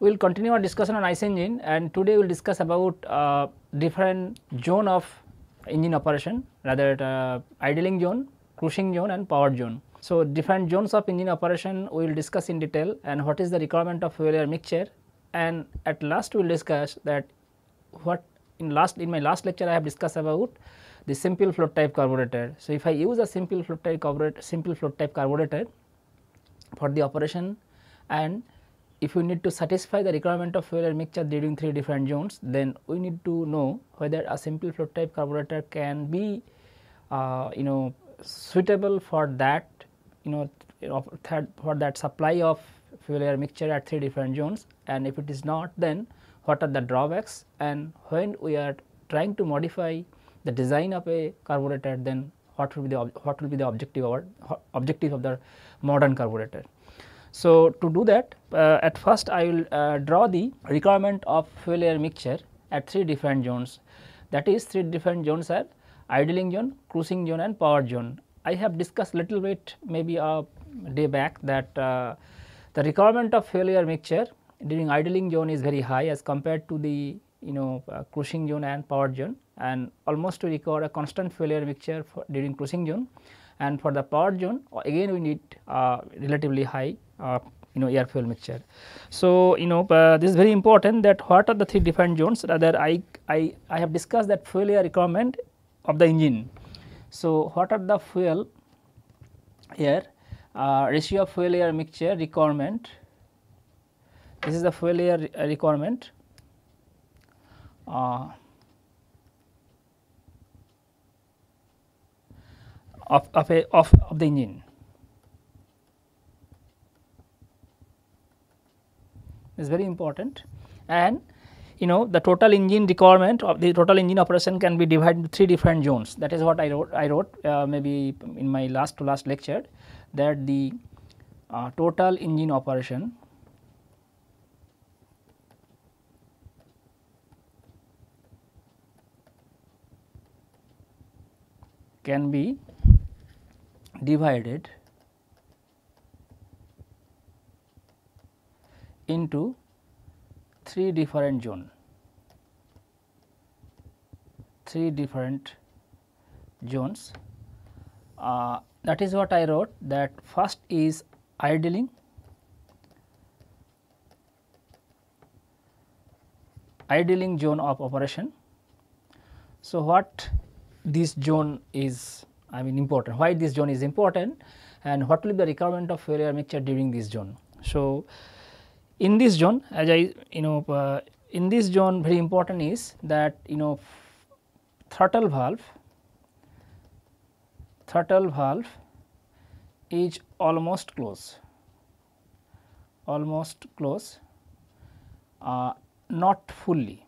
We will continue our discussion on ICE engine and today we will discuss about uh, different zone of engine operation rather uh, idling zone, cruising zone and power zone. So, different zones of engine operation we will discuss in detail and what is the requirement of fuel air mixture and at last we will discuss that what in last in my last lecture I have discussed about the simple float type carburetor. So, if I use a simple float type carburetor, simple float type carburetor for the operation and if you need to satisfy the requirement of fuel air mixture during three different zones then we need to know whether a simple float type carburetor can be uh, you know suitable for that you know for that supply of fuel air mixture at three different zones and if it is not then what are the drawbacks and when we are trying to modify the design of a carburetor then what will be the what will be the objective or objective of the modern carburetor so, to do that uh, at first I will uh, draw the requirement of fuel air mixture at three different zones that is three different zones are idling zone, cruising zone and power zone. I have discussed little bit maybe a day back that uh, the requirement of fuel air mixture during idling zone is very high as compared to the you know uh, cruising zone and power zone and almost to require a constant fuel air mixture during cruising zone and for the power zone again we need relatively high uh, you know air fuel mixture. So, you know uh, this is very important that what are the three different zones rather I, I, I have discussed that fuel air requirement of the engine. So, what are the fuel air uh, ratio of fuel air mixture requirement this is the fuel air requirement uh, of, of, a, of, of the engine. is very important and you know the total engine requirement of the total engine operation can be divided into three different zones that is what I wrote I wrote uh, maybe in my last to last lecture that the uh, total engine operation can be divided into three different zone three different zones uh, that is what I wrote that first is idling idling zone of operation so what this zone is I mean important, why this zone is important and what will be the requirement of failure mixture during this zone. So, in this zone as I you know uh, in this zone very important is that you know throttle valve throttle valve is almost close almost close uh, not fully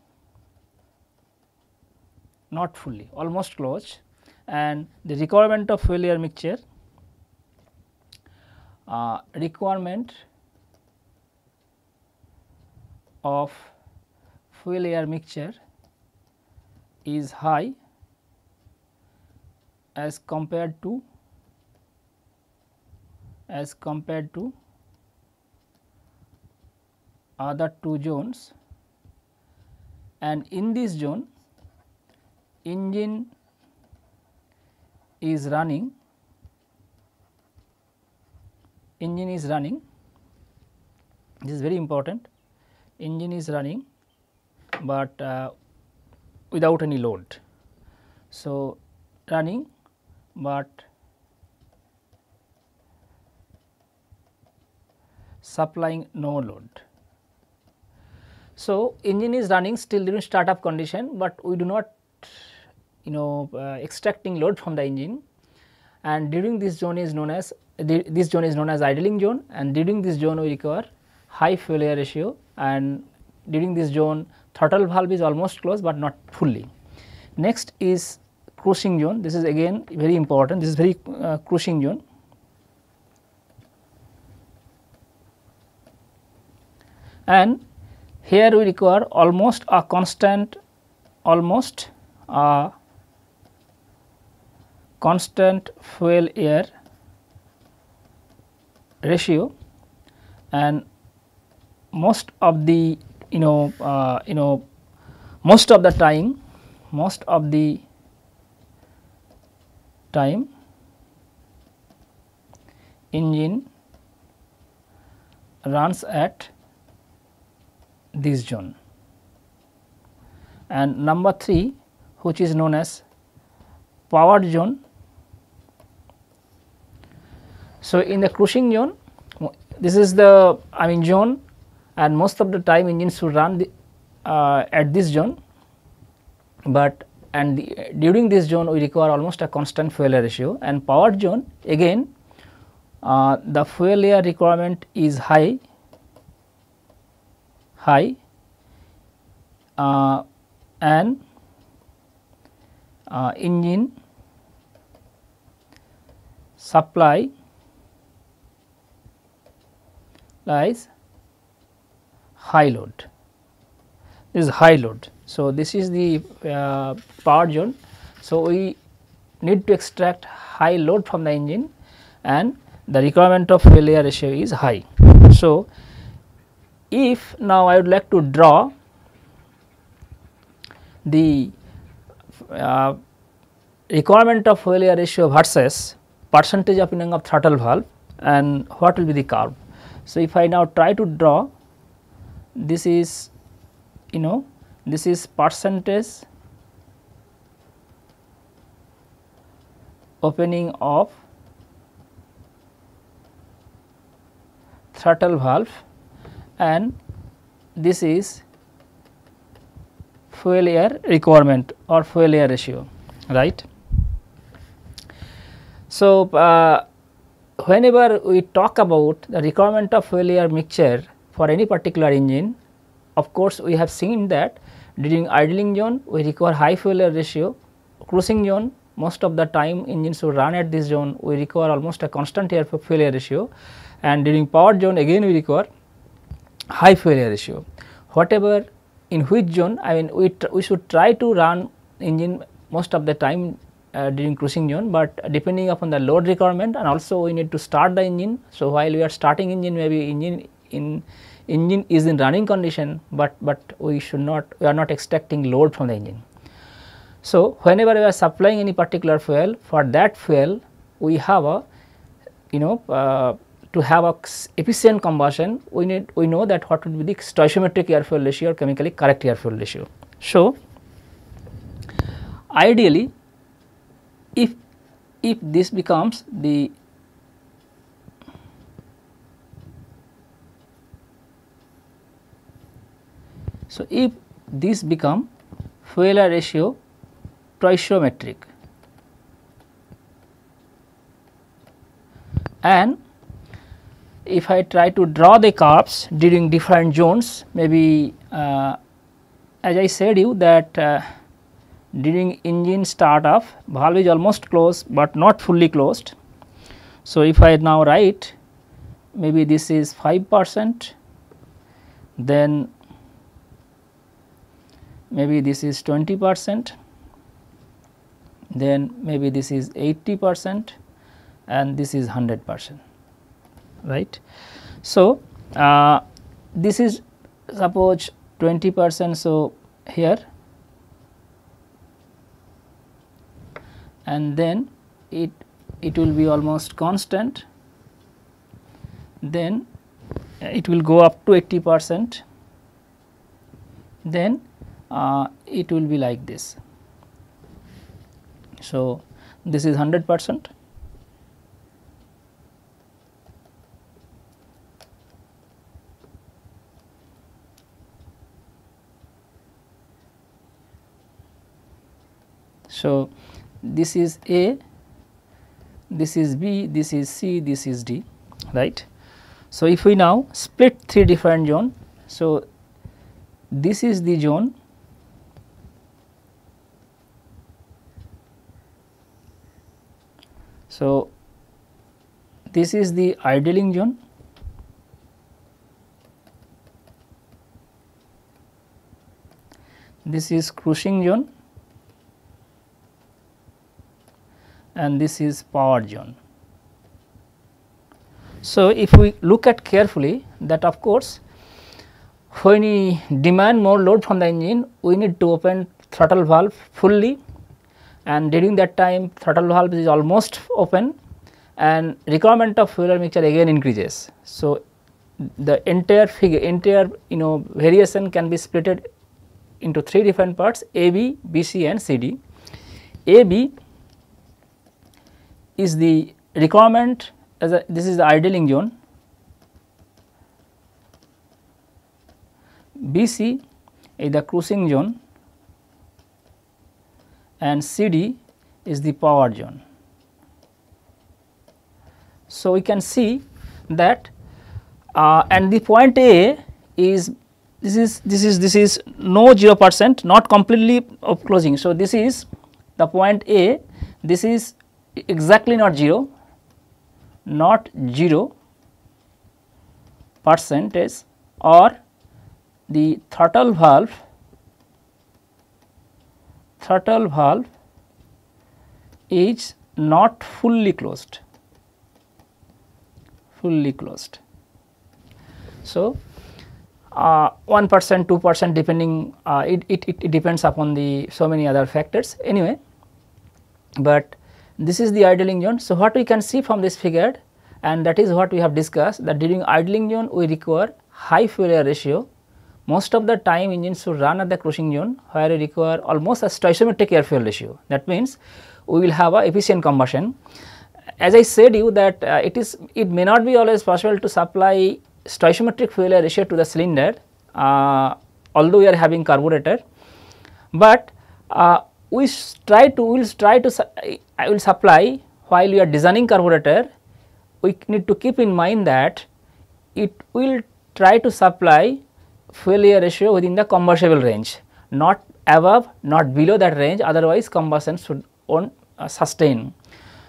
not fully almost close and the requirement of fuel air mixture uh, requirement of fuel air mixture is high as compared to as compared to other two zones and in this zone engine is running engine is running this is very important engine is running but uh, without any load. So, running but supplying no load. So, engine is running still during startup condition, but we do not you know uh, extracting load from the engine and during this zone is known as this zone is known as idling zone and during this zone we require high fuel air ratio and during this zone throttle valve is almost closed but not fully. Next is cruising zone this is again very important this is very uh, cruising zone. And here we require almost a constant almost a constant fuel air ratio and most of the you know uh, you know most of the time most of the time engine runs at this zone and number 3 which is known as power zone so, in the cruising zone this is the I mean zone and most of the time engines will run the, uh, at this zone but and the, during this zone we require almost a constant fuel air ratio and powered zone again uh, the fuel air requirement is high high uh, and uh, engine supply lies high load. This is high load. So, this is the uh, power zone. So, we need to extract high load from the engine and the requirement of failure ratio is high. So, if now I would like to draw the uh, requirement of failure ratio versus percentage of opening of throttle valve and what will be the curve. So, if I now try to draw this is you know this is percentage opening of throttle valve and this is fuel air requirement or fuel air ratio right. So, uh, whenever we talk about the requirement of fuel air mixture for any particular engine, of course, we have seen that during idling zone we require high fuel air ratio, cruising zone most of the time engines will run at this zone we require almost a constant air fuel air ratio and during power zone again we require high fuel air ratio. Whatever in which zone I mean we, we should try to run engine most of the time uh, during cruising zone but depending upon the load requirement and also we need to start the engine. So, while we are starting engine maybe engine in engine is in running condition, but, but we should not we are not extracting load from the engine. So, whenever we are supplying any particular fuel for that fuel we have a you know uh, to have a efficient combustion we need we know that what would be the stoichiometric air fuel ratio or chemically correct air fuel ratio. So, ideally if if this becomes the so if this become Fueller ratio trisometric and if I try to draw the curves during different zones maybe uh, as I said you that uh, during engine start up, valve is almost closed but not fully closed. So, if I now write maybe this is 5 percent then maybe this is 20 percent then maybe this is 80 percent and this is 100 percent right. So, uh, this is suppose 20 percent so here and then it it will be almost constant then it will go up to 80 percent then uh, it will be like this. So, this is 100 percent So, this is A, this is B, this is C, this is D, right. So, if we now split three different zone, so this is the zone So, this is the idling zone this is cruising zone and this is power zone. So, if we look at carefully that of course, when we demand more load from the engine, we need to open throttle valve fully and during that time throttle valve is almost open and requirement of fuel mixture again increases. So, the entire figure, entire you know variation can be splitted into three different parts A, B, B, C and C, D. A, B is the requirement as a, this is the idling zone BC is the cruising zone and CD is the power zone. So, we can see that uh, and the point A is this is this is this is no 0 percent not completely of closing. So, this is the point A this is exactly not 0 not 0 percentage or the throttle valve throttle valve is not fully closed fully closed. So, uh, 1 percent 2 percent depending uh, it, it, it depends upon the so many other factors anyway, but this is the idling zone. So, what we can see from this figure and that is what we have discussed that during idling zone we require high fuel air ratio. Most of the time engines should run at the cruising zone where we require almost a stoichiometric air fuel ratio. That means, we will have a efficient combustion. As I said you that uh, it is it may not be always possible to supply stoichiometric fuel air ratio to the cylinder uh, although we are having carburetor, but uh, we try to will try to I will supply while we are designing carburetor we need to keep in mind that it will try to supply fuel air ratio within the combustible range not above not below that range otherwise combustion should not uh, sustain.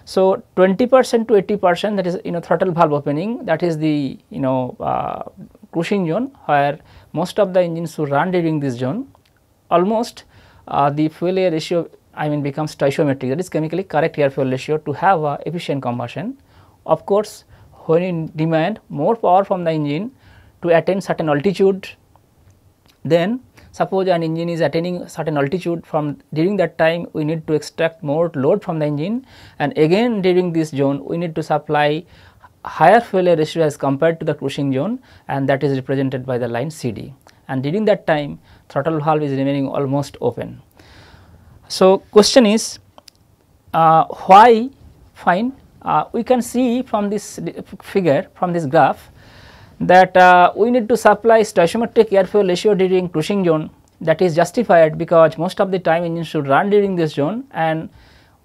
So, 20 percent to 80 percent that is you know throttle valve opening that is the you know uh, cruising zone where most of the engines should run during this zone almost uh, the fuel air ratio I mean becomes stoichiometric that is chemically correct air fuel ratio to have a efficient combustion. Of course, when you demand more power from the engine to attain certain altitude, then suppose an engine is attaining certain altitude from during that time we need to extract more load from the engine and again during this zone we need to supply higher fuel air ratio as compared to the cruising zone and that is represented by the line CD and during that time throttle valve is remaining almost open. So, question is uh, why fine uh, we can see from this figure from this graph that uh, we need to supply stoichiometric air fuel ratio during cruising zone that is justified because most of the time engine should run during this zone and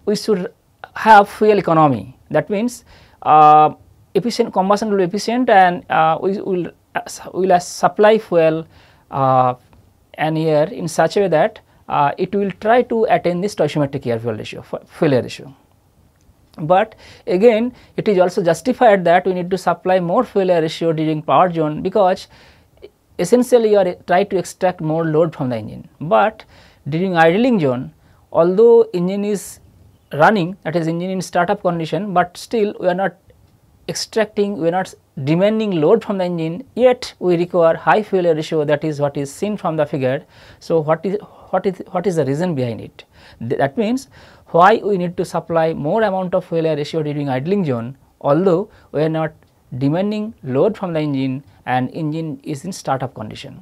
we should have fuel economy that means uh, efficient combustion will be efficient and uh, we will uh, we will supply fuel uh, an here, in such a way that uh, it will try to attain this stoichiometric air fuel ratio, failure ratio. But again, it is also justified that we need to supply more fuel air ratio during power zone because essentially you are trying to extract more load from the engine. But during idling zone, although engine is running, that is engine in startup condition, but still we are not extracting, we are not demanding load from the engine yet we require high fuel ratio that is what is seen from the figure. So, what is what is what is the reason behind it? Th that means why we need to supply more amount of fuel ratio during idling zone although we are not demanding load from the engine and engine is in startup condition.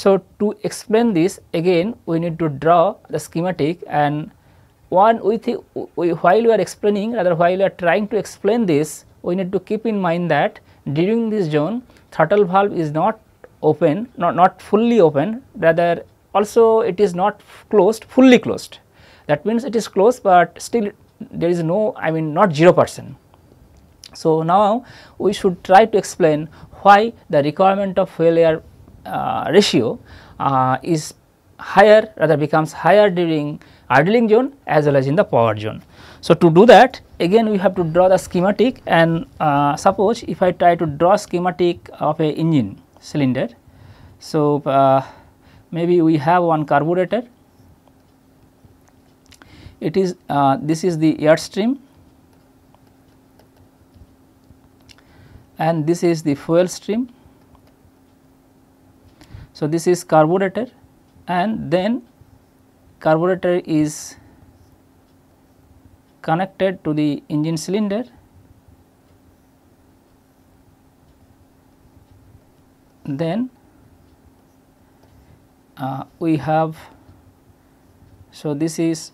So, to explain this again we need to draw the schematic and one we think while we are explaining rather while we are trying to explain this we need to keep in mind that during this zone throttle valve is not open not, not fully open rather also it is not closed fully closed that means it is closed but still there is no I mean not 0 percent. So, now we should try to explain why the requirement of failure uh, ratio uh, is higher rather becomes higher during idling zone as well as in the power zone. So, to do that again we have to draw the schematic and uh, suppose if I try to draw schematic of a engine cylinder. So, uh, maybe we have one carburetor it is uh, this is the air stream and this is the fuel stream. So, this is carburetor and then carburetor is connected to the engine cylinder. Then uh, we have, so this is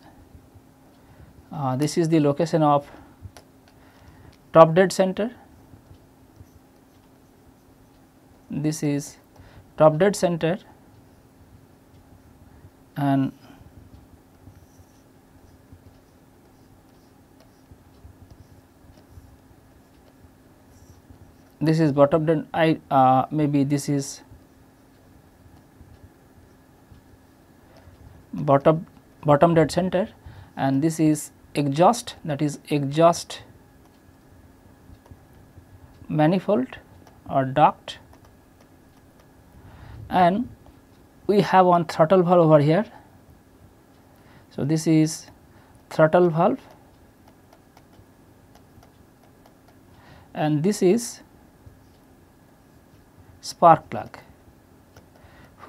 uh, this is the location of top dead center. This is top dead center and this is bottom up then I uh, maybe this is bottom bottom dead center and this is exhaust that is exhaust manifold or duct and we have one throttle valve over here. So, this is throttle valve and this is spark plug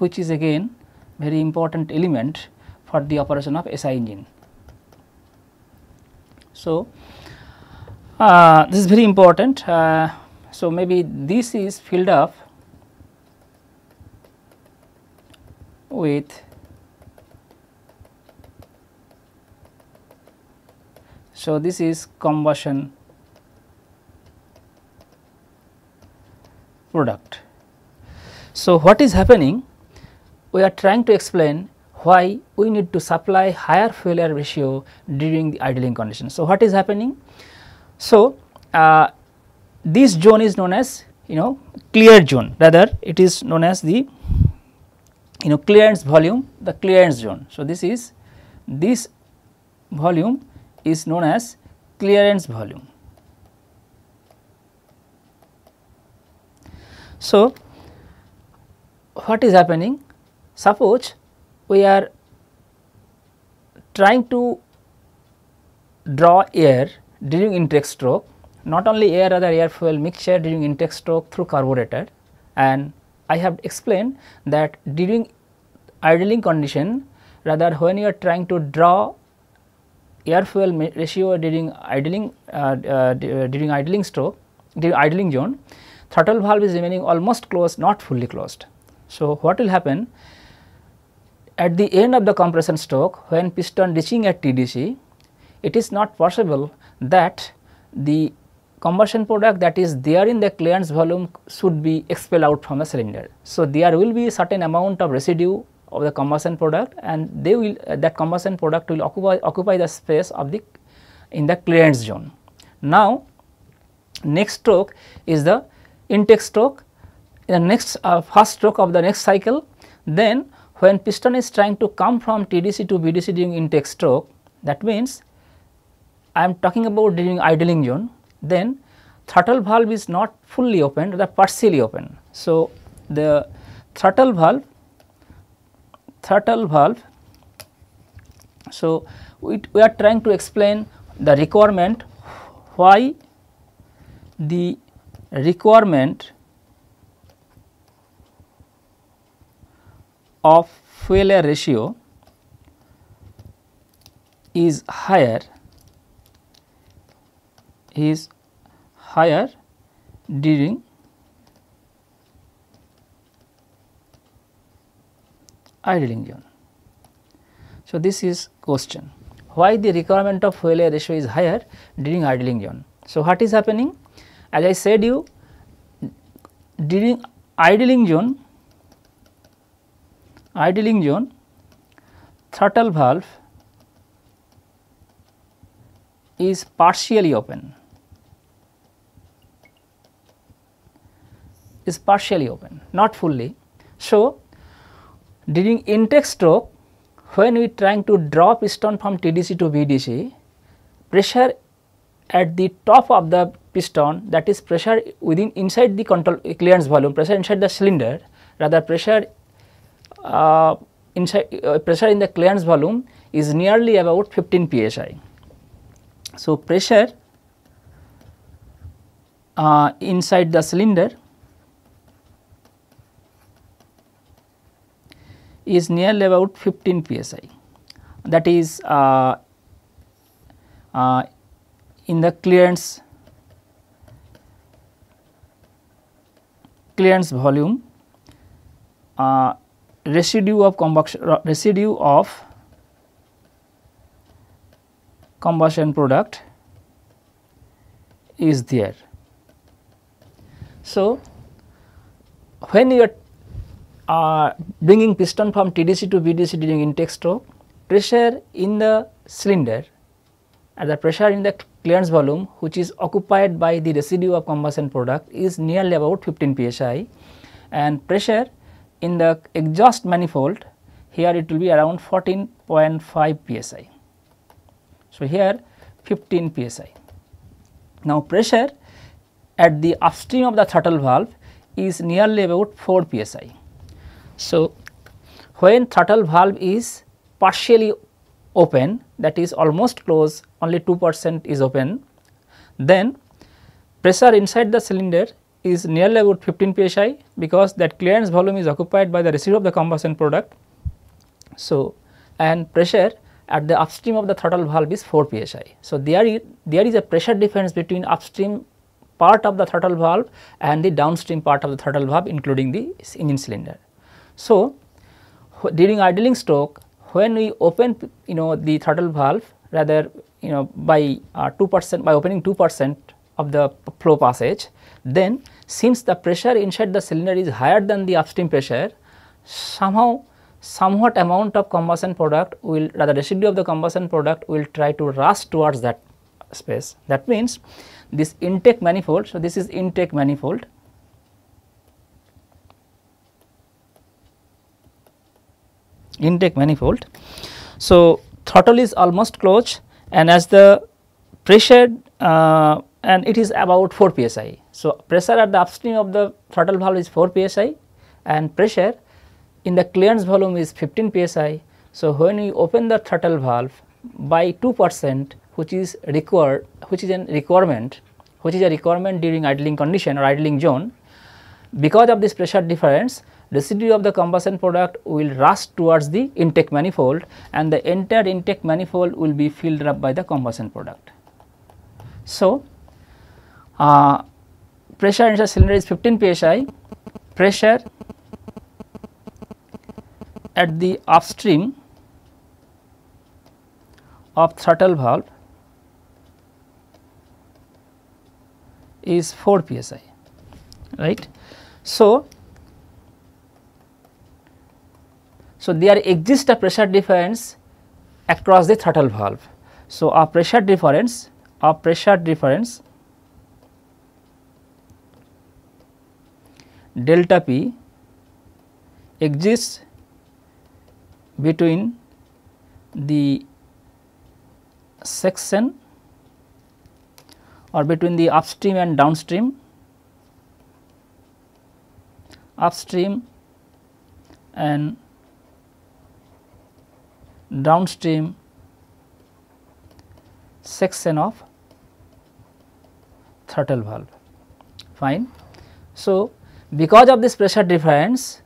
which is again very important element for the operation of SI engine. So, uh, this is very important. Uh, so, maybe this is filled up with So, this is combustion product. So, what is happening? We are trying to explain why we need to supply higher fuel air ratio during the idling condition. So, what is happening? So, uh, this zone is known as you know clear zone rather it is known as the you know clearance volume the clearance zone. So, this is this volume is known as clearance volume. So, what is happening? Suppose we are trying to draw air during intake stroke, not only air rather air fuel mixture during intake stroke through carburetor and I have explained that during idling condition rather when you are trying to draw air fuel ratio during idling uh, uh, uh, during idling stroke during idling zone throttle valve is remaining almost closed not fully closed so, what will happen at the end of the compression stroke when piston reaching at TDC, it is not possible that the combustion product that is there in the clearance volume should be expelled out from the cylinder. So, there will be certain amount of residue of the combustion product and they will uh, that combustion product will occupy, occupy the space of the in the clearance zone. Now, next stroke is the intake stroke in the next uh, first stroke of the next cycle. Then when piston is trying to come from TDC to BDC during intake stroke that means I am talking about during idling zone then throttle valve is not fully open rather partially open. So, the throttle valve throttle valve. So, we are trying to explain the requirement why the requirement of fuel ratio is higher is higher during idling zone. So, this is question why the requirement of fuel ratio is higher during idling zone. So, what is happening as I said you during idling zone idling zone, throttle valve is partially open, is partially open, not fully. So, during intake stroke, when we trying to draw piston from TDC to VDC, pressure at the top of the piston that is pressure within inside the control clearance volume, pressure inside the cylinder rather pressure uh, inside, uh, pressure in the clearance volume is nearly about 15 psi. So, pressure uh, inside the cylinder is nearly about 15 psi that is uh, uh, in the clearance clearance volume uh, residue of combustion residue of combustion product is there. So, when you are uh, bringing piston from TDC to BDC during intake stroke, pressure in the cylinder and uh, the pressure in the clearance volume which is occupied by the residue of combustion product is nearly about 15 psi and pressure in the exhaust manifold here it will be around 14.5 psi. So, here 15 psi. Now, pressure at the upstream of the throttle valve is nearly about 4 psi. So, when throttle valve is partially open that is almost closed only 2 percent is open then pressure inside the cylinder is nearly about 15 psi because that clearance volume is occupied by the residue of the combustion product. So, and pressure at the upstream of the throttle valve is 4 psi. So, there is, there is a pressure difference between upstream part of the throttle valve and the downstream part of the throttle valve including the engine cylinder. So, during idling stroke when we open you know the throttle valve rather you know by uh, 2 percent by opening 2 percent of the flow passage, then since the pressure inside the cylinder is higher than the upstream pressure, somehow somewhat amount of combustion product will rather residue of the combustion product will try to rush towards that space. That means this intake manifold, so this is intake manifold. intake manifold. So, throttle is almost closed and as the pressure uh, and it is about 4 psi. So, pressure at the upstream of the throttle valve is 4 psi and pressure in the clearance volume is 15 psi. So, when we open the throttle valve by 2 percent which is required which is a requirement which is a requirement during idling condition or idling zone because of this pressure difference residue of the combustion product will rush towards the intake manifold and the entire intake manifold will be filled up by the combustion product. So, uh, pressure inside cylinder is 15 psi pressure at the upstream of throttle valve is 4 psi right. So, so there exists a pressure difference across the throttle valve. So, a pressure difference a pressure difference delta p exists between the section or between the upstream and downstream upstream and downstream section of throttle valve fine so because of this pressure difference,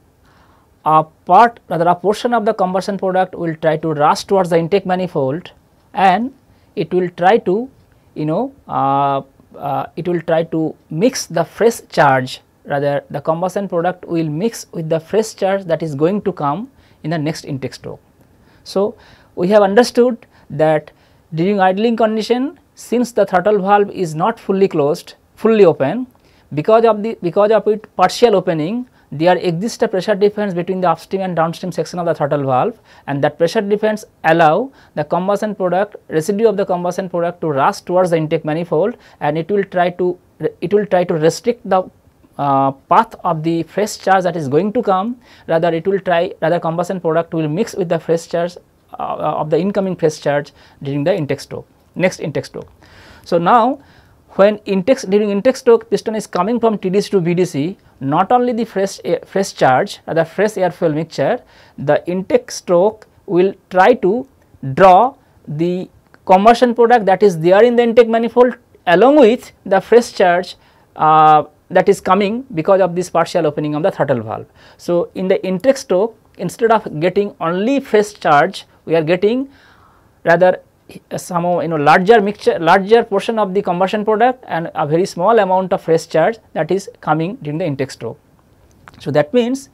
a part rather a portion of the combustion product will try to rush towards the intake manifold and it will try to you know uh, uh, it will try to mix the fresh charge rather the combustion product will mix with the fresh charge that is going to come in the next intake stroke. So, we have understood that during idling condition since the throttle valve is not fully closed fully open because of the because of it partial opening there exists a pressure difference between the upstream and downstream section of the throttle valve and that pressure difference allow the combustion product residue of the combustion product to rush towards the intake manifold and it will try to it will try to restrict the uh, path of the fresh charge that is going to come rather it will try rather combustion product will mix with the fresh charge uh, of the incoming fresh charge during the intake stroke next intake stroke. So, now when during intake stroke piston is coming from TDC to VDC, not only the fresh air, fresh charge or uh, the fresh air fuel mixture, the intake stroke will try to draw the combustion product that is there in the intake manifold along with the fresh charge uh, that is coming because of this partial opening of the throttle valve. So, in the intake stroke instead of getting only fresh charge we are getting rather some you know larger mixture larger portion of the combustion product and a very small amount of fresh charge that is coming during the intake stroke. So, that means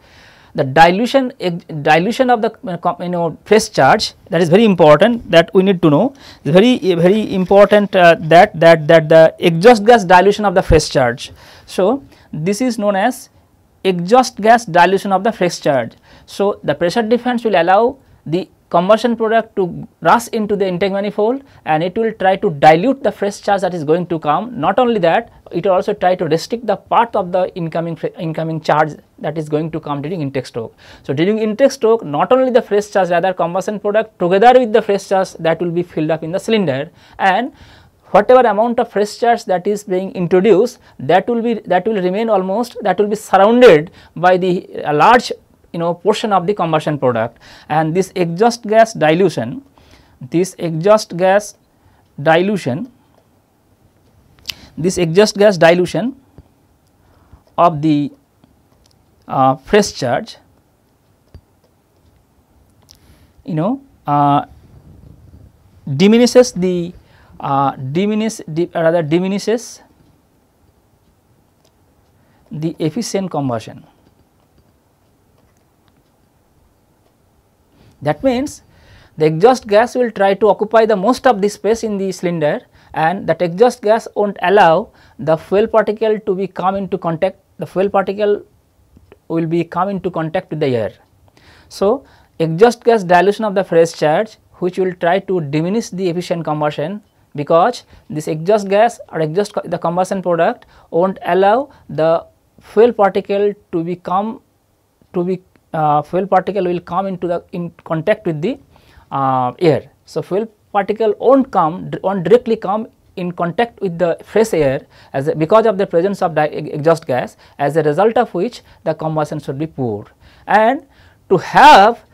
the dilution eh, dilution of the eh, you know fresh charge that is very important that we need to know very eh, very important uh, that that that the exhaust gas dilution of the fresh charge. So, this is known as exhaust gas dilution of the fresh charge. So, the pressure difference will allow the Combustion product to rush into the intake manifold and it will try to dilute the fresh charge that is going to come. Not only that, it will also try to restrict the part of the incoming incoming charge that is going to come during intake stroke. So, during intake stroke, not only the fresh charge rather combustion product together with the fresh charge that will be filled up in the cylinder and whatever amount of fresh charge that is being introduced that will be that will remain almost that will be surrounded by the uh, large you know portion of the combustion product and this exhaust gas dilution this exhaust gas dilution this exhaust gas dilution of the uh, fresh charge you know uh, diminishes the uh, diminish di uh, rather diminishes the efficient combustion That means the exhaust gas will try to occupy the most of the space in the cylinder and that exhaust gas will not allow the fuel particle to be come into contact, the fuel particle will be come into contact with the air. So, exhaust gas dilution of the fresh charge which will try to diminish the efficient combustion because this exhaust gas or exhaust co the combustion product will not allow the fuel particle to become to be uh, fuel particle will come into the in contact with the uh, air. So, fuel particle won't come won't directly come in contact with the fresh air as a, because of the presence of exhaust gas as a result of which the combustion should be poor. And to have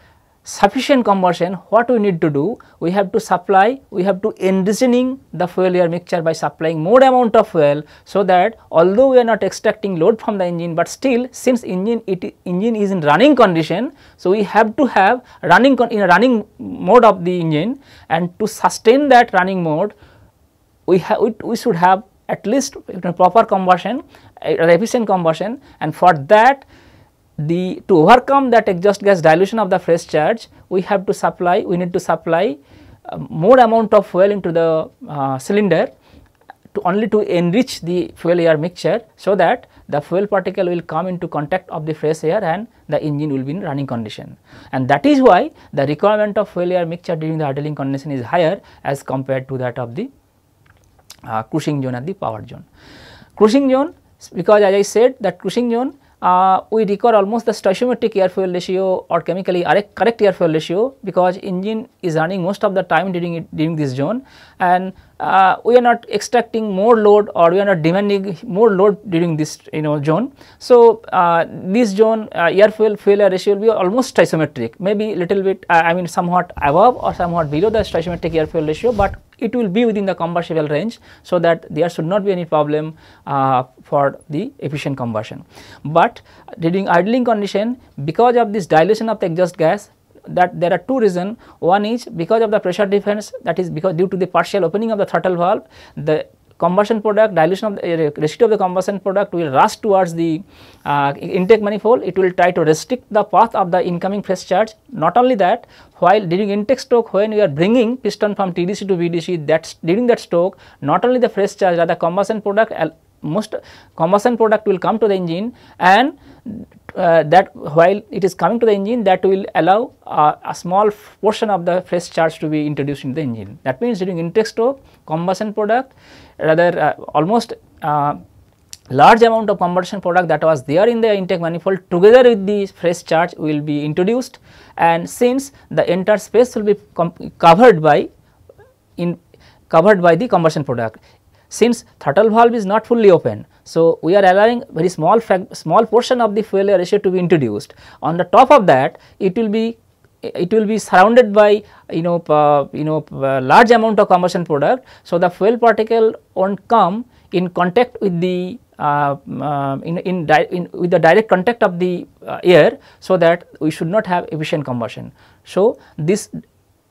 sufficient combustion. what we need to do we have to supply we have to enriching the fuel air mixture by supplying more amount of fuel so that although we are not extracting load from the engine but still since engine it, engine is in running condition so we have to have running in a running mode of the engine and to sustain that running mode we have we, we should have at least proper combustion, uh, efficient combustion, and for that the to overcome that exhaust gas dilution of the fresh charge we have to supply we need to supply uh, more amount of fuel into the uh, cylinder to only to enrich the fuel air mixture so that the fuel particle will come into contact of the fresh air and the engine will be in running condition. And that is why the requirement of fuel air mixture during the idling condition is higher as compared to that of the uh, cruising zone and the power zone. Cruising zone because as I said that cruising zone uh, we require almost the stoichiometric air fuel ratio or chemically correct air fuel ratio because engine is running most of the time during it, during this zone and uh, we are not extracting more load or we are not demanding more load during this you know zone. So, uh, this zone air fuel fuel air ratio will be almost stoichiometric maybe little bit uh, I mean somewhat above or somewhat below the stoichiometric air fuel ratio, but it will be within the combustible range. So, that there should not be any problem uh, for the efficient combustion. But during idling condition because of this dilution of the exhaust gas that there are two reasons. One is because of the pressure difference that is because due to the partial opening of the throttle valve the combustion product dilution of the uh, residue of the combustion product will rush towards the uh, intake manifold it will try to restrict the path of the incoming fresh charge not only that while during intake stroke when we are bringing piston from TDC to VDC that during that stroke not only the fresh charge rather combustion product most combustion product will come to the engine and uh, that while it is coming to the engine that will allow uh, a small portion of the fresh charge to be introduced into the engine. That means during intake stroke combustion product rather uh, almost uh, large amount of combustion product that was there in the intake manifold together with the fresh charge will be introduced and since the entire space will be covered by in covered by the combustion product. Since throttle valve is not fully open, so we are allowing very small small portion of the fuel air ratio to be introduced. On the top of that, it will be it will be surrounded by you know uh, you know uh, large amount of combustion product. So the fuel particle won't come in contact with the uh, uh in, in, in, with the direct contact of the uh, air so that we should not have efficient combustion. So this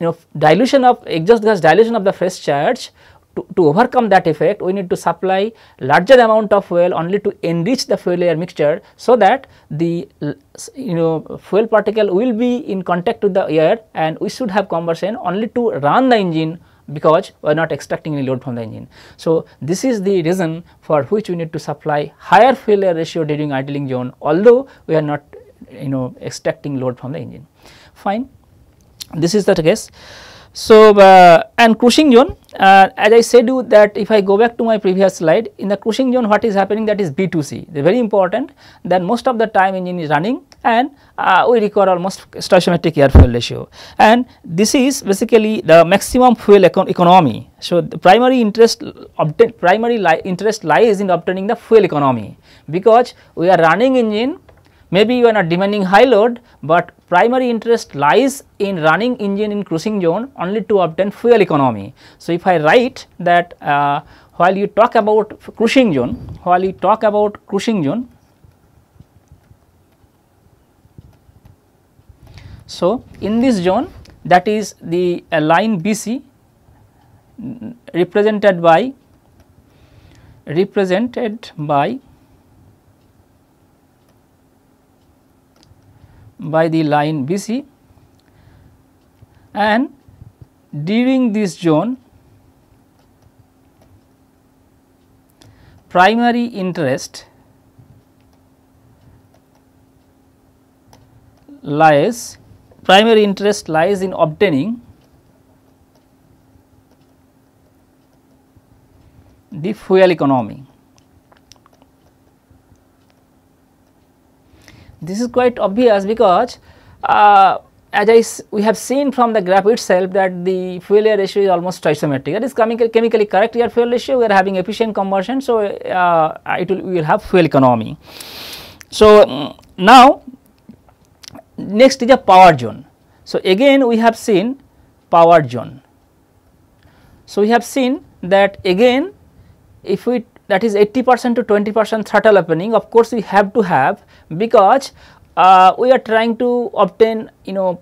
you know dilution of exhaust gas dilution of the fresh charge to, to overcome that effect we need to supply larger amount of fuel only to enrich the fuel air mixture so that the you know fuel particle will be in contact with the air and we should have combustion only to run the engine because we are not extracting any load from the engine. So, this is the reason for which we need to supply higher fuel air ratio during idling zone although we are not you know extracting load from the engine. Fine, this is the case. So, uh, and crushing zone uh, as I said you that if I go back to my previous slide in the crushing zone what is happening that is B2C they very important that most of the time engine is running and uh, we require almost stoichiometric air fuel ratio and this is basically the maximum fuel econ economy. So, the primary interest obtain primary li interest lies in obtaining the fuel economy because we are running engine Maybe you are not demanding high load, but primary interest lies in running engine in cruising zone only to obtain fuel economy. So, if I write that uh, while you talk about cruising zone, while you talk about cruising zone, so in this zone that is the uh, line BC represented by represented by by the line BC and during this zone primary interest lies primary interest lies in obtaining the fuel economy This is quite obvious because uh, as we have seen from the graph itself that the fuel air ratio is almost stoichiometric that is coming chemically correct air fuel ratio we are having efficient conversion so uh, it will we will have fuel economy. So mm, now next is a power zone. So again we have seen power zone. So we have seen that again if we that is 80 percent to 20 percent throttle opening of course we have to have because uh, we are trying to obtain you know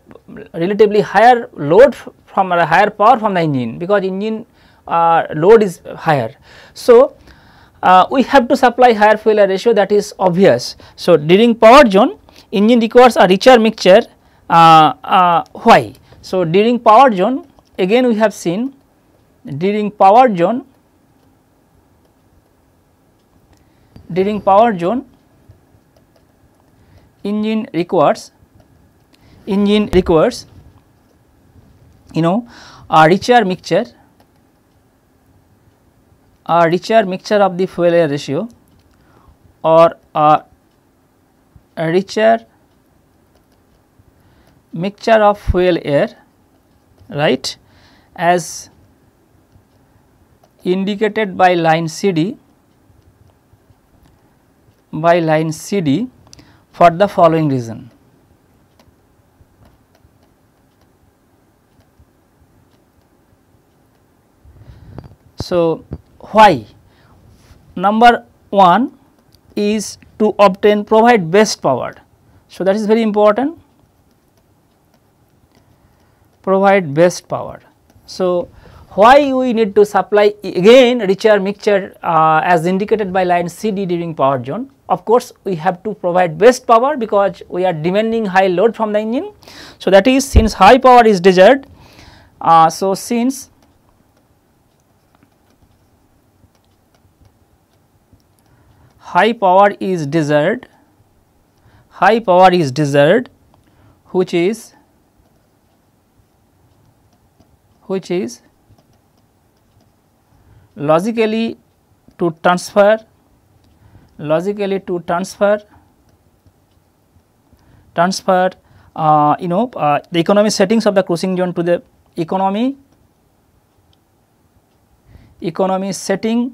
relatively higher load from a uh, higher power from the engine because engine uh, load is higher. So, uh, we have to supply higher fuel air ratio that is obvious. So, during power zone engine requires a richer mixture uh, uh, why? So, during power zone again we have seen during power zone During power zone, engine requires engine requires you know a richer mixture a richer mixture of the fuel air ratio or a, a richer mixture of fuel air right as indicated by line CD by line CD for the following reason. So, why? Number 1 is to obtain provide best power. So, that is very important provide best power. So, why we need to supply again richer mixture uh, as indicated by line CD during power zone of course we have to provide best power because we are demanding high load from the engine. So, that is since high power is desired, uh, so since high power is desired, high power is desired which is which is logically to transfer logically to transfer transfer uh, you know uh, the economy settings of the cruising zone to the economy economy setting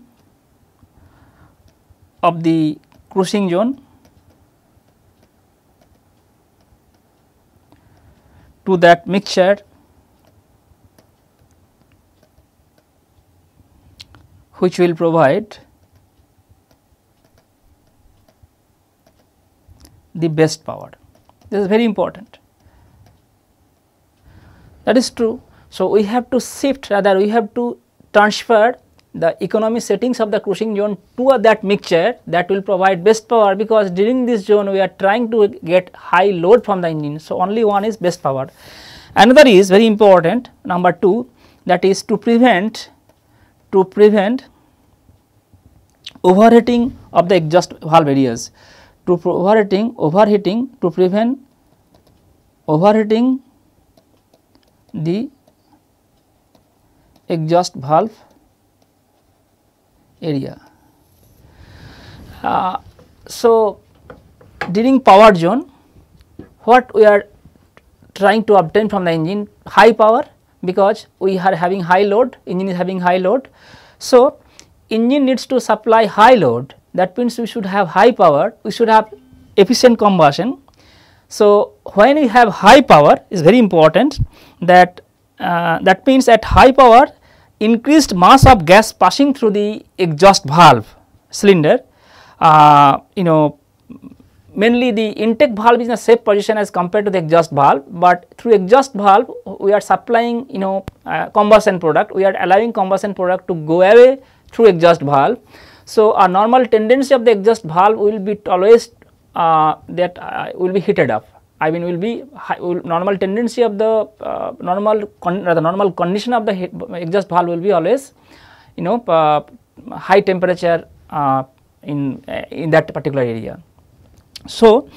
of the cruising zone to that mixture which will provide the best power. This is very important. That is true. So, we have to shift rather we have to transfer the economy settings of the cruising zone to that mixture that will provide best power because during this zone we are trying to get high load from the engine. So, only one is best power. Another is very important number 2 that is to prevent to prevent overheating of the exhaust valve areas to overheating overheating to prevent overheating the exhaust valve area uh, so during power zone what we are trying to obtain from the engine high power because we are having high load engine is having high load so engine needs to supply high load that means we should have high power, we should have efficient combustion. So, when we have high power is very important that uh, that means at high power increased mass of gas passing through the exhaust valve cylinder uh, you know mainly the intake valve is in a safe position as compared to the exhaust valve but through exhaust valve we are supplying you know uh, combustion product we are allowing combustion product to go away through exhaust valve so, a normal tendency of the exhaust valve will be always uh, that uh, will be heated up. I mean will be will normal tendency of the uh, normal con the normal condition of the exhaust valve will be always you know uh, high temperature uh, in uh, in that particular area. So,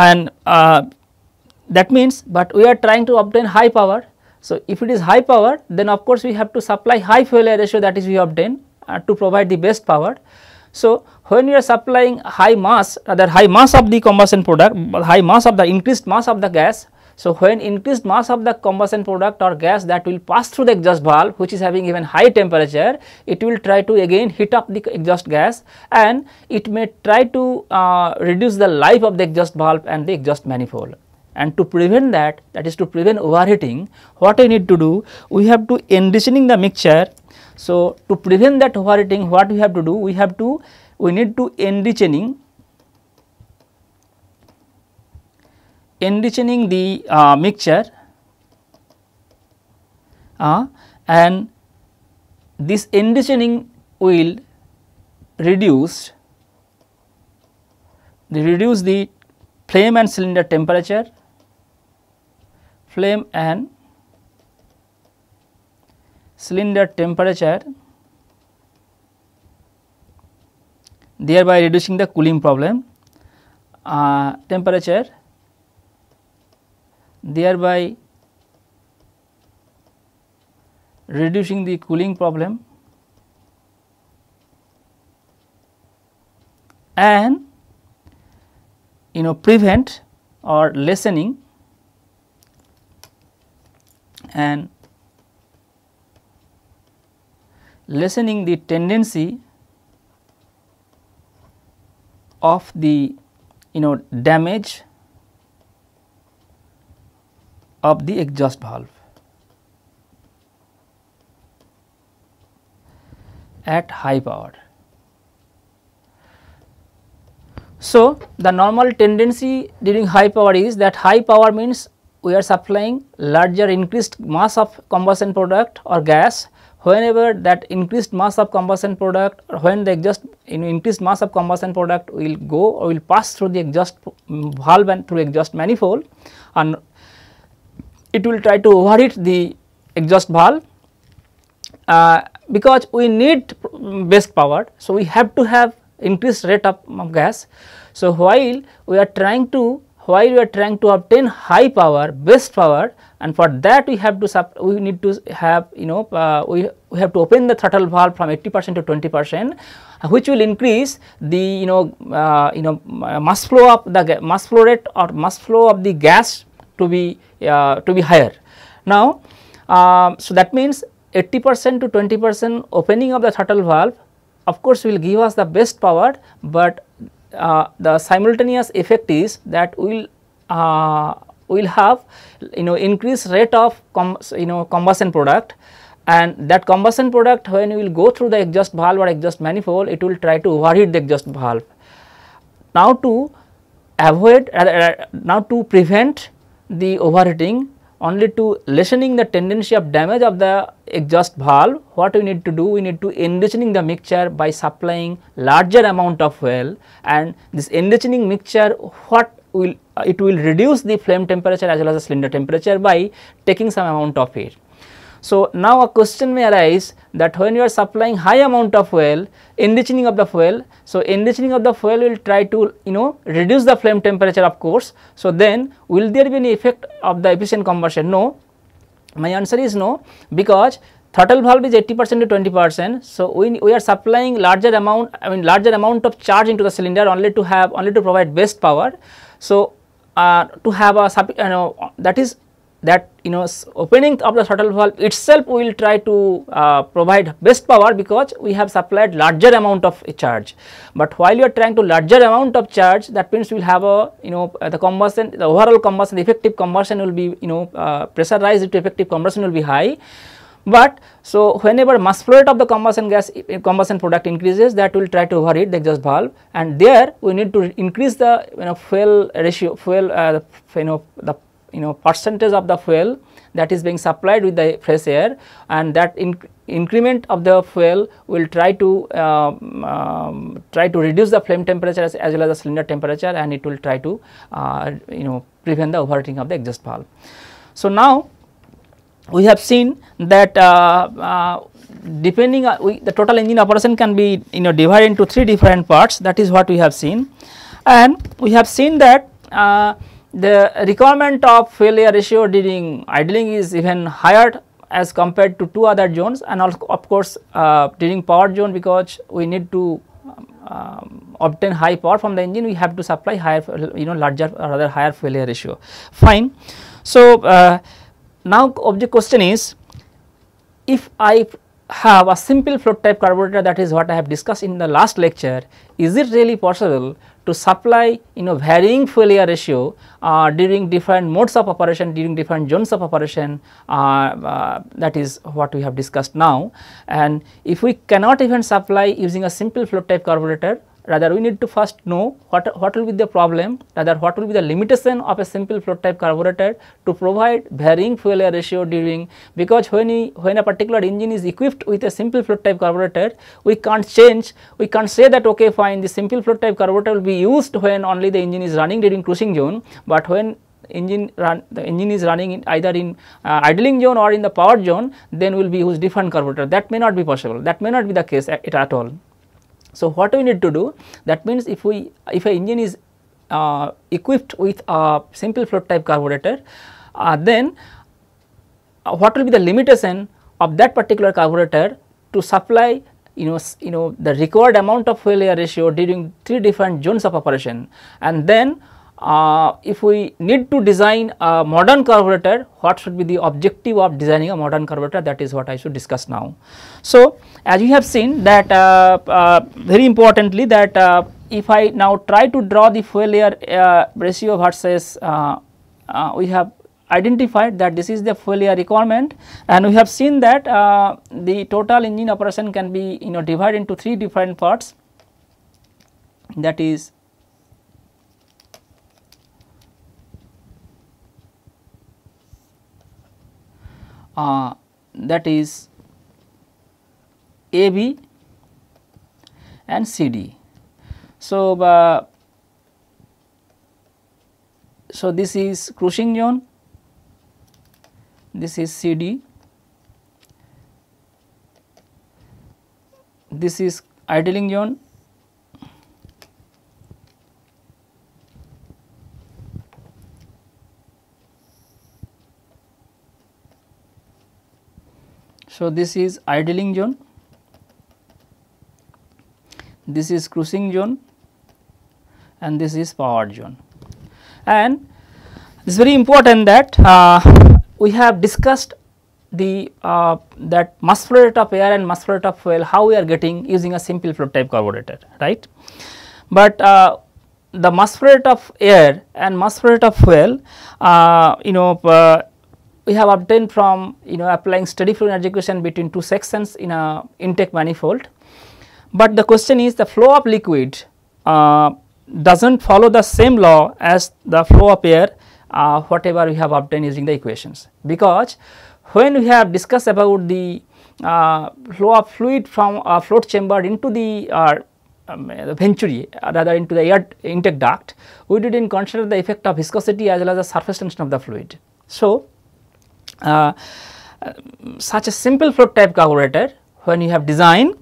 and that means, but we are trying to obtain high power. So, if it is high power then of course, we have to supply high fuel air ratio that is we obtain uh, to provide the best power. So, when you are supplying high mass rather high mass of the combustion product high mass of the increased mass of the gas. So, when increased mass of the combustion product or gas that will pass through the exhaust valve which is having even high temperature it will try to again heat up the exhaust gas and it may try to uh, reduce the life of the exhaust valve and the exhaust manifold. And to prevent that that is to prevent overheating what I need to do we have to enriching the mixture so, to prevent that overheating what we have to do we have to we need to enriching enriching the uh, mixture uh, and this enriching will reduce reduce the flame and cylinder temperature flame and cylinder temperature thereby reducing the cooling problem uh, temperature thereby reducing the cooling problem and you know prevent or lessening and lessening the tendency of the you know damage of the exhaust valve. at high power. So, the normal tendency during high power is that high power means we are supplying larger increased mass of combustion product or gas whenever that increased mass of combustion product or when the exhaust in increased mass of combustion product will go or will pass through the exhaust mm, valve and through exhaust manifold and it will try to overheat the exhaust valve uh, because we need best power. So, we have to have increased rate of, of gas. So, while we are trying to while we are trying to obtain high power best power and for that we have to sub we need to have you know uh, we, we have to open the throttle valve from 80 percent to 20 percent which will increase the you know uh, you know uh, mass flow of the mass flow rate or mass flow of the gas to be uh, to be higher. Now, um, so that means 80 percent to 20 percent opening of the throttle valve of course will give us the best power but uh, the simultaneous effect is that we will uh, will have you know increased rate of you know combustion product and that combustion product when we will go through the exhaust valve or exhaust manifold it will try to overheat the exhaust valve. Now to avoid uh, uh now to prevent the overheating only to lessening the tendency of damage of the exhaust valve what we need to do we need to enriching the mixture by supplying larger amount of oil and this enriching mixture what will uh, it will reduce the flame temperature as well as the cylinder temperature by taking some amount of air. So, now a question may arise that when you are supplying high amount of fuel, enriching of the fuel, so enriching of the fuel will try to you know reduce the flame temperature of course. So, then will there be any effect of the efficient combustion? No, my answer is no because throttle valve is 80 percent to 20 percent. So, we, we are supplying larger amount I mean larger amount of charge into the cylinder only to have only to provide best power. So, uh, to have a you know that is that you know opening of the throttle valve itself will try to uh, provide best power because we have supplied larger amount of charge. But while you are trying to larger amount of charge that means we will have a you know uh, the combustion the overall combustion effective combustion will be you know uh, pressurized effective combustion will be high. But so whenever mass flow rate of the combustion gas combustion product increases that will try to overheat the exhaust valve and there we need to increase the you know fuel ratio fuel uh, you know the you know percentage of the fuel that is being supplied with the fresh air and that increment of the fuel will try to um, um, try to reduce the flame temperature as, as, well as the cylinder temperature and it will try to uh, you know prevent the overheating of the exhaust valve. So, now we have seen that uh, uh, depending on we, the total engine operation can be you know divided into three different parts that is what we have seen and we have seen that uh, the requirement of failure ratio during idling is even higher as compared to two other zones and also of course uh, during power zone because we need to um, obtain high power from the engine we have to supply higher you know larger or rather higher failure ratio fine. So, uh, now object question is if I have a simple float type carburetor that is what I have discussed in the last lecture, is it really possible to supply you know varying fuel air ratio uh, during different modes of operation during different zones of operation uh, uh, that is what we have discussed now and if we cannot even supply using a simple float type carburetor rather we need to first know what, what will be the problem rather what will be the limitation of a simple float type carburetor to provide varying fuel air ratio during because when we, when a particular engine is equipped with a simple float type carburetor we can't change we can't say that okay fine the simple float type carburetor will be used when only the engine is running during cruising zone but when engine run the engine is running in either in uh, idling zone or in the power zone then will be used different carburetor that may not be possible that may not be the case at, at all. So, what we need to do that means if we if a engine is uh, equipped with a simple float type carburetor uh, then uh, what will be the limitation of that particular carburetor to supply you know you know the required amount of fuel air ratio during three different zones of operation and then uh, if we need to design a modern carburetor, what should be the objective of designing a modern carburetor that is what I should discuss now. So, as you have seen that uh, uh, very importantly that uh, if I now try to draw the fuel air uh, ratio versus uh, we have identified that this is the fuel air requirement and we have seen that the total engine operation can be you know divided into three different parts that is uh, that is AB and CD. So, uh, so this is crushing zone, this is CD, this is idling zone So, this is idling zone, this is cruising zone and this is powered zone. And it is very important that uh, we have discussed the uh, that mass flow rate of air and mass flow rate of fuel how we are getting using a simple flow type carburetor right. But uh, the mass flow rate of air and mass flow rate of fuel uh, you know uh, we have obtained from you know applying steady flow energy equation between two sections in a intake manifold. But the question is the flow of liquid uh, does not follow the same law as the flow of air uh, whatever we have obtained using the equations. Because when we have discussed about the uh, flow of fluid from a float chamber into the uh, um, the venturi uh, rather into the air intake duct, we did not consider the effect of viscosity as well as the surface tension of the fluid. So, uh, such a simple flow type carburetor when you have design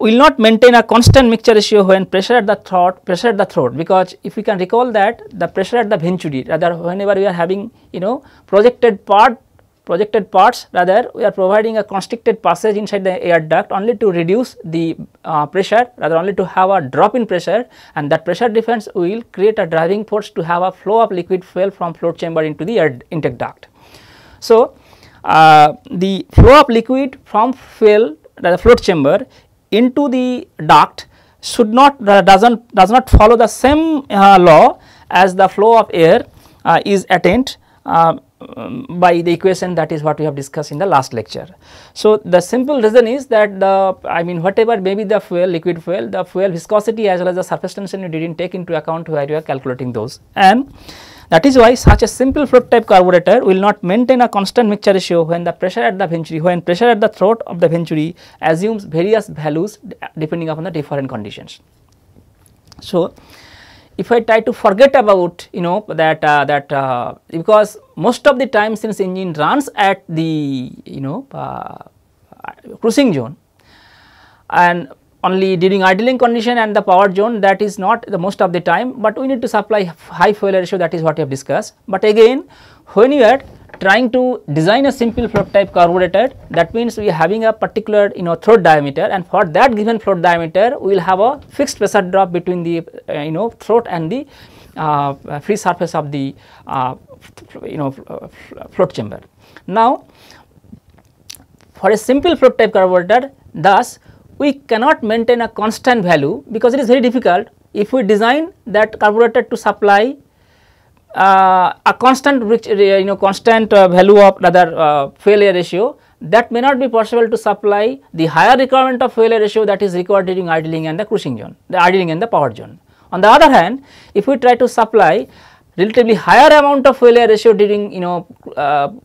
will not maintain a constant mixture ratio when pressure at the throat pressure at the throat because if we can recall that the pressure at the venturi rather whenever we are having you know projected part projected parts rather we are providing a constricted passage inside the air duct only to reduce the uh, pressure rather only to have a drop in pressure and that pressure difference will create a driving force to have a flow of liquid fuel from float chamber into the air intake duct. So, uh, the flow of liquid from fill the float chamber into the duct should not uh, doesn't does not follow the same uh, law as the flow of air uh, is attained uh, by the equation that is what we have discussed in the last lecture. So, the simple reason is that the I mean whatever may be the fuel liquid fuel the fuel viscosity as well as the surface tension you did not take into account while you are calculating those and that is why such a simple float type carburetor will not maintain a constant mixture ratio when the pressure at the venturi, when pressure at the throat of the venturi assumes various values depending upon the different conditions. So, if I try to forget about you know that uh, that uh, because most of the time since engine runs at the you know uh, uh cruising zone and only during idling condition and the power zone that is not the most of the time but we need to supply high fuel ratio that is what we have discussed. But again when you are trying to design a simple float type carburetor that means we are having a particular you know throat diameter and for that given throat diameter we will have a fixed pressure drop between the uh, you know throat and the uh, uh free surface of the uh, you know uh, float chamber. Now for a simple float type carburetor thus we cannot maintain a constant value because it is very difficult if we design that carburetor to supply uh, a constant rich, uh, you know constant uh, value of rather uh, failure ratio that may not be possible to supply the higher requirement of failure ratio that is required during idling and the cruising zone the idling and the power zone on the other hand if we try to supply relatively higher amount of failure ratio during you know uh,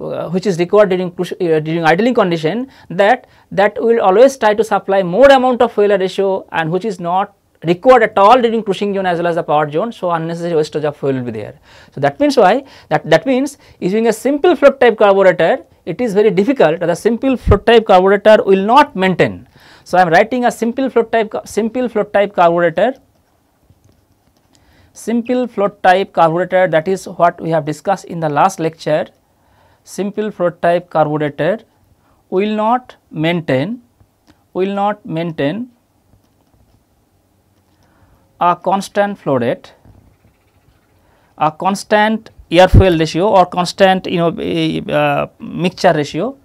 uh which is required during uh, during idling condition that that will always try to supply more amount of failure ratio and which is not required at all during crushing zone as well as the power zone. So, unnecessary wastage of fuel will be there. So, that means why that that means using a simple float type carburetor it is very difficult The simple float type carburetor will not maintain. So, I am writing a simple float type simple float type carburetor simple float type carburetor that is what we have discussed in the last lecture simple float type carburetor will not maintain will not maintain a constant flow rate a constant air fuel ratio or constant you know eh, eh, uh, mixture ratio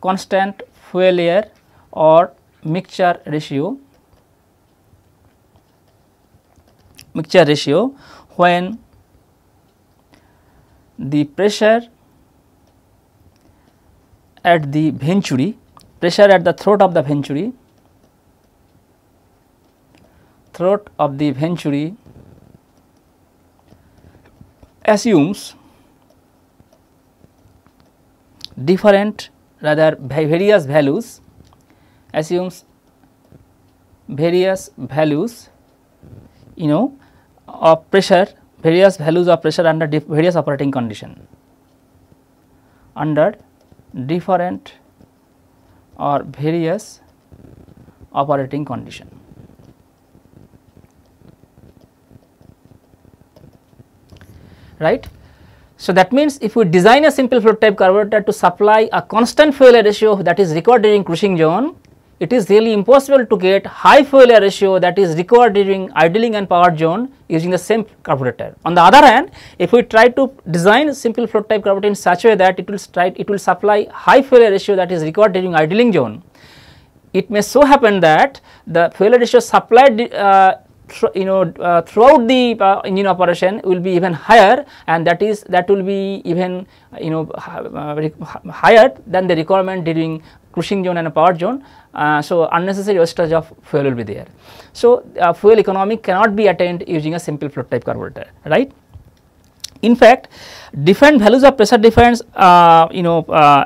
constant fuel air or mixture ratio mixture ratio when the pressure at the venturi, pressure at the throat of the venturi, throat of the venturi assumes different rather various values assumes various values you know of pressure various values of pressure under various operating condition under different or various operating condition. right. So, that means if we design a simple flow type carburetor to supply a constant fuel ratio that is required during cruising zone, it is really impossible to get high fuel ratio that is required during idling and power zone using the same carburetor. On the other hand, if we try to design simple float type carburetor in such a way that it will it will supply high fuel ratio that is required during idling zone, it may so happen that the fuel ratio supplied uh, you know uh, throughout the uh, engine operation will be even higher and that is that will be even you know uh, higher than the requirement during cruising zone and power zone uh, so unnecessary wastage of fuel will be there. So uh, fuel economy cannot be attained using a simple flow type converter, right? In fact, different values of pressure difference, uh, you know, uh,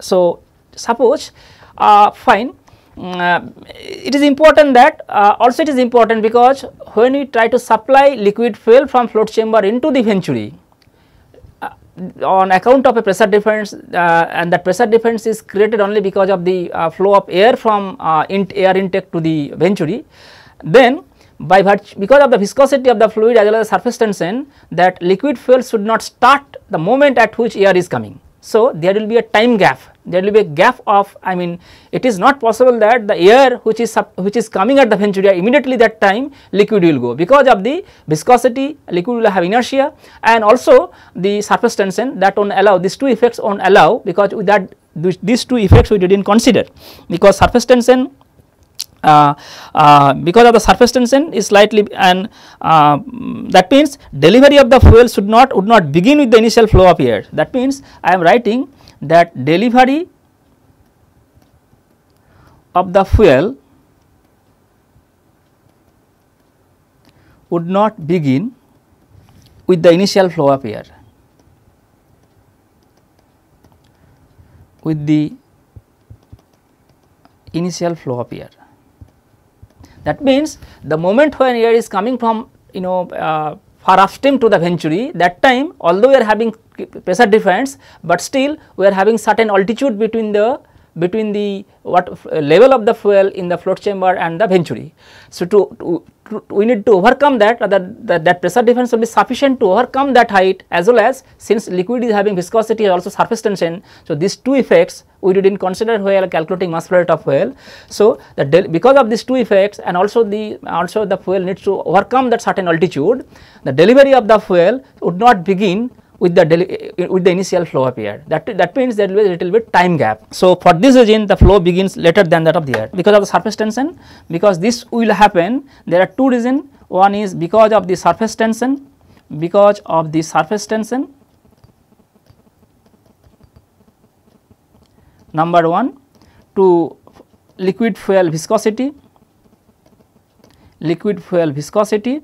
so suppose uh, fine. Mm, it is important that also it is important because when we try to supply liquid fuel from float chamber into the venturi, on account of a pressure difference uh, and that pressure difference is created only because of the uh, flow of air from uh, air intake to the venturi then by virtue because of the viscosity of the fluid as well as surface tension that liquid fuel should not start the moment at which air is coming. So, there will be a time gap there will be a gap of I mean it is not possible that the air which is which is coming at the Venturi immediately that time liquid will go because of the viscosity liquid will have inertia and also the surface tension that won't allow these two effects won't allow because with that these two effects we did not consider because surface tension uh, uh, because of the surface tension is slightly and uh, that means delivery of the fuel should not would not begin with the initial flow of air that means I am writing that delivery of the fuel would not begin with the initial flow of air with the initial flow of air that means the moment when air is coming from you know uh, far upstream to the venturi that time although we are having pressure difference, but still we are having certain altitude between the between the what level of the fuel in the float chamber and the venturi. So, to, to, to we need to overcome that that, that pressure difference will be sufficient to overcome that height as well as since liquid is having viscosity and also surface tension. So, these two effects we did not consider while calculating mass flow rate of fuel. So, that because of these two effects and also the also the fuel needs to overcome that certain altitude the delivery of the fuel would not begin with the with the initial flow of that that means there will be a little bit time gap so for this region the flow begins later than that of the air because of the surface tension because this will happen there are two reasons. one is because of the surface tension because of the surface tension number 1 to liquid fuel viscosity liquid fuel viscosity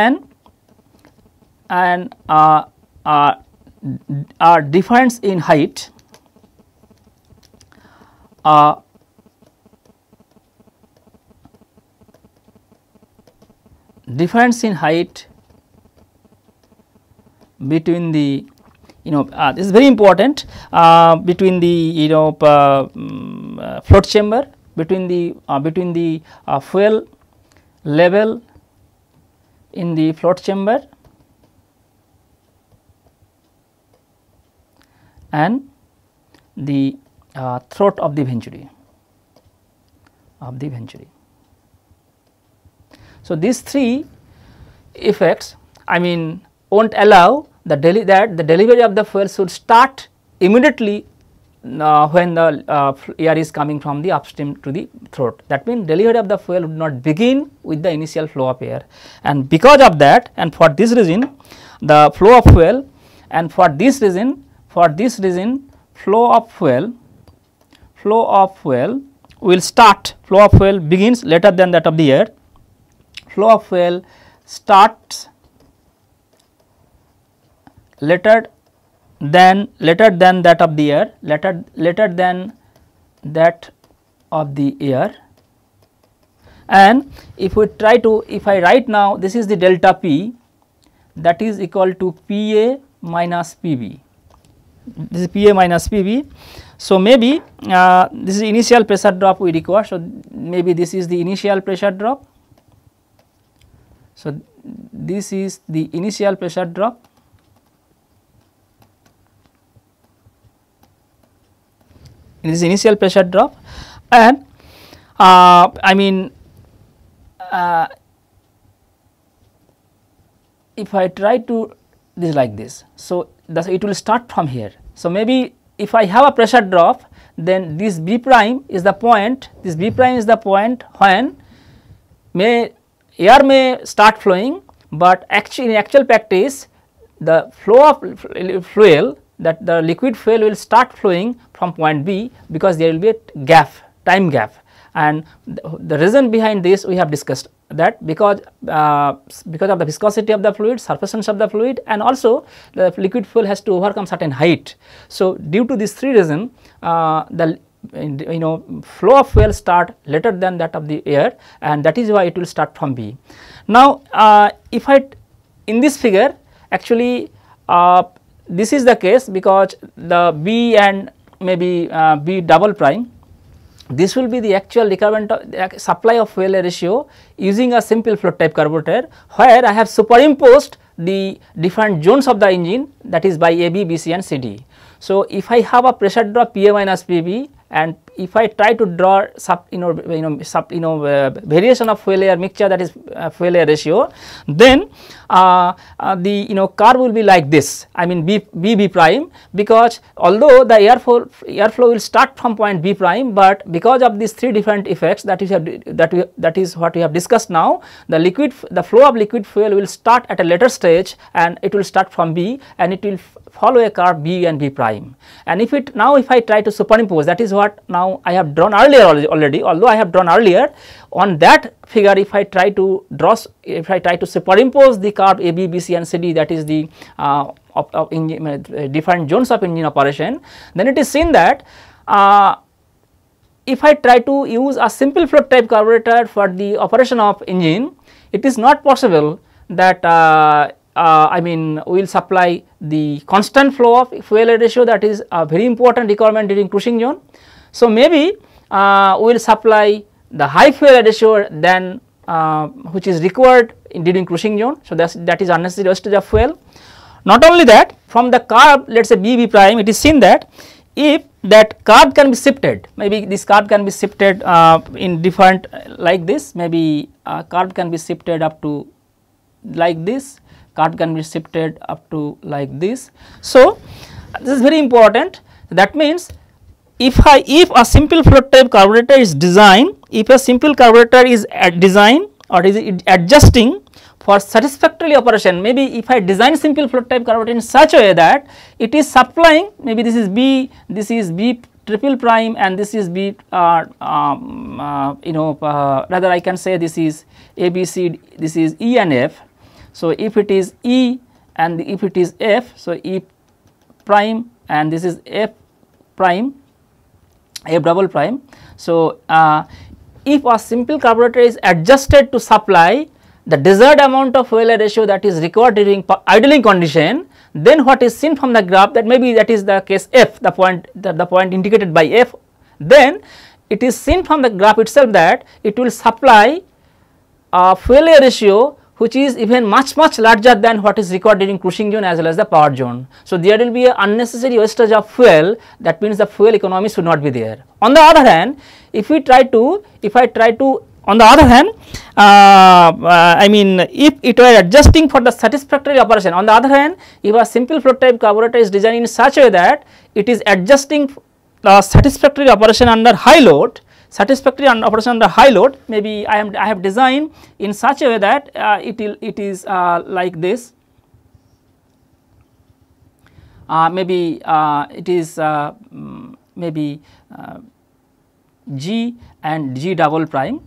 and and uh, uh, difference in height uh, difference in height between the you know uh, this is very important uh, between the you know um, uh, float chamber between the uh, between the uh, fuel level in the float chamber and the uh, throat of the venturi of the venturi. So, these three effects I mean will not allow the that the delivery of the fuel should start immediately uh, when the uh, air is coming from the upstream to the throat. That means delivery of the fuel would not begin with the initial flow of air and because of that and for this reason the flow of fuel and for this reason for this reason, flow of fuel, flow of fuel will start, flow of fuel begins later than that of the air. Flow of fuel starts later than later than that of the air, later later than that of the air and if we try to if I write now this is the delta P that is equal to P A minus P B this is P A minus P B. So, maybe uh, this is initial pressure drop we require. So, maybe this is the initial pressure drop. So, this is the initial pressure drop this initial pressure drop and uh, I mean uh, if I try to this like this. So, that's it will start from here. So, maybe if I have a pressure drop then this B prime is the point, this B prime is the point when may air may start flowing, but actually in actual practice the flow of fuel that the liquid fuel will start flowing from point B because there will be a gap, time gap and the reason behind this we have discussed that because uh, because of the viscosity of the fluid surface tension of the fluid and also the liquid fuel has to overcome certain height so due to these three reason uh, the you know flow of fuel start later than that of the air and that is why it will start from b now uh, if i in this figure actually uh, this is the case because the b and maybe uh, b double prime this will be the actual requirement of supply of fuel ratio using a simple float type carburetor where I have superimposed the different zones of the engine that is by AB, BC and CD. So, if I have a pressure drop PA minus PB and if I try to draw sub you know you know sub you know uh, variation of fuel air mixture that is uh, fuel air ratio then uh, uh, the you know curve will be like this I mean B, B prime because although the flow airflow will start from point B prime but because of these three different effects that is that we that is what we have discussed now the liquid the flow of liquid fuel will start at a later stage and it will start from B and it will follow a curve b and b prime and if it now if I try to superimpose that is what now I have drawn earlier already although I have drawn earlier on that figure if I try to draw if I try to superimpose the curve a b b c and c d that is the uh, of, of uh, different zones of engine operation then it is seen that uh, if I try to use a simple float type carburetor for the operation of engine it is not possible that uh, uh, I mean we will supply the constant flow of fuel air ratio that is a very important requirement during cruising zone. So, maybe uh, we will supply the high fuel air ratio than uh, which is required during cruising zone. So, that's, that is unnecessary wastage of fuel. Not only that from the curve let us say B B prime it is seen that if that curve can be shifted maybe this curve can be shifted uh, in different uh, like this maybe uh, curve can be shifted up to like this card can be shifted up to like this. So, this is very important that means if I if a simple float type carburetor is designed if a simple carburetor is at design or is adjusting for satisfactory operation maybe if I design simple float type carburetor in such a way that it is supplying maybe this is B this is B triple prime and this is B uh, um, uh, you know uh, rather I can say this is A B C this is E and F so, if it is E and if it is F, so E prime and this is F prime, F double prime. So, uh, if a simple carburetor is adjusted to supply the desired amount of fuel ratio that is required during idling condition, then what is seen from the graph that maybe that is the case F, the point the, the point indicated by F, then it is seen from the graph itself that it will supply a fuel ratio which is even much much larger than what is required during cruising zone as well as the power zone. So, there will be a unnecessary wastage of fuel that means the fuel economy should not be there. On the other hand, if we try to, if I try to on the other hand, uh, uh, I mean if it were adjusting for the satisfactory operation, on the other hand if a simple prototype type carburetor is designed in such a way that it is adjusting the uh, satisfactory operation under high load, satisfactory operation under high load maybe I am I have designed in such a way that uh, it will it is uh, like this uh, maybe uh, it is uh, mm, maybe uh, G and G double prime.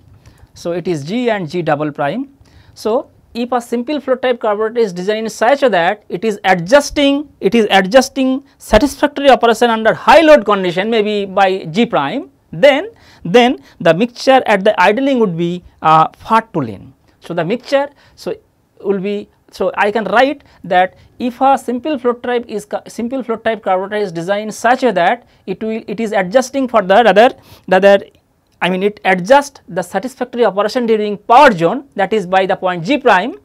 So, it is G and G double prime. So, if a simple flow type carburetor is designed in such a that it is adjusting it is adjusting satisfactory operation under high load condition maybe by G prime then then the mixture at the idling would be uh, lean. So, the mixture so will be so I can write that if a simple flow type is simple flow type carburetor is designed such that it will it is adjusting for the rather rather I mean it adjusts the satisfactory operation during power zone that is by the point G prime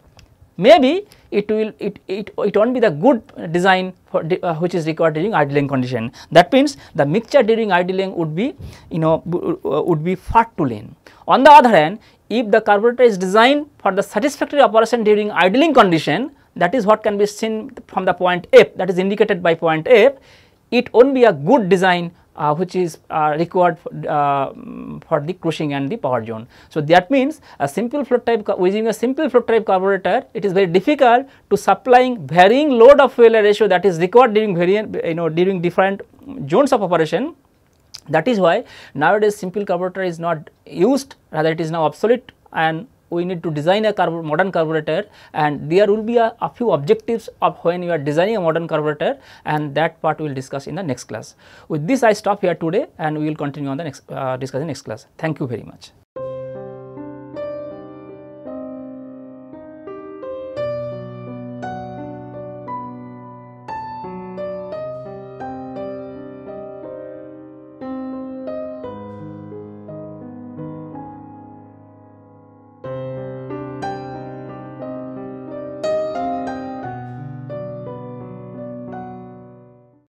maybe it will it it, it won't be the good design for de, uh, which is required during idling condition. That means the mixture during idling would be you know uh, would be far too lean. On the other hand, if the carburetor is designed for the satisfactory operation during idling condition, that is what can be seen from the point F that is indicated by point F, it won't be a good design uh, which is uh, required uh, for the crushing and the power zone. So, that means a simple float type using a simple float type carburetor it is very difficult to supplying varying load of failure ratio that is required during variant you know during different zones of operation that is why nowadays simple carburetor is not used rather it is now obsolete and we need to design a carb modern carburetor and there will be a, a, few objectives of when you are designing a modern carburetor and that part we will discuss in the next class. With this I stop here today and we will continue on the next uh, discussion next class. Thank you very much.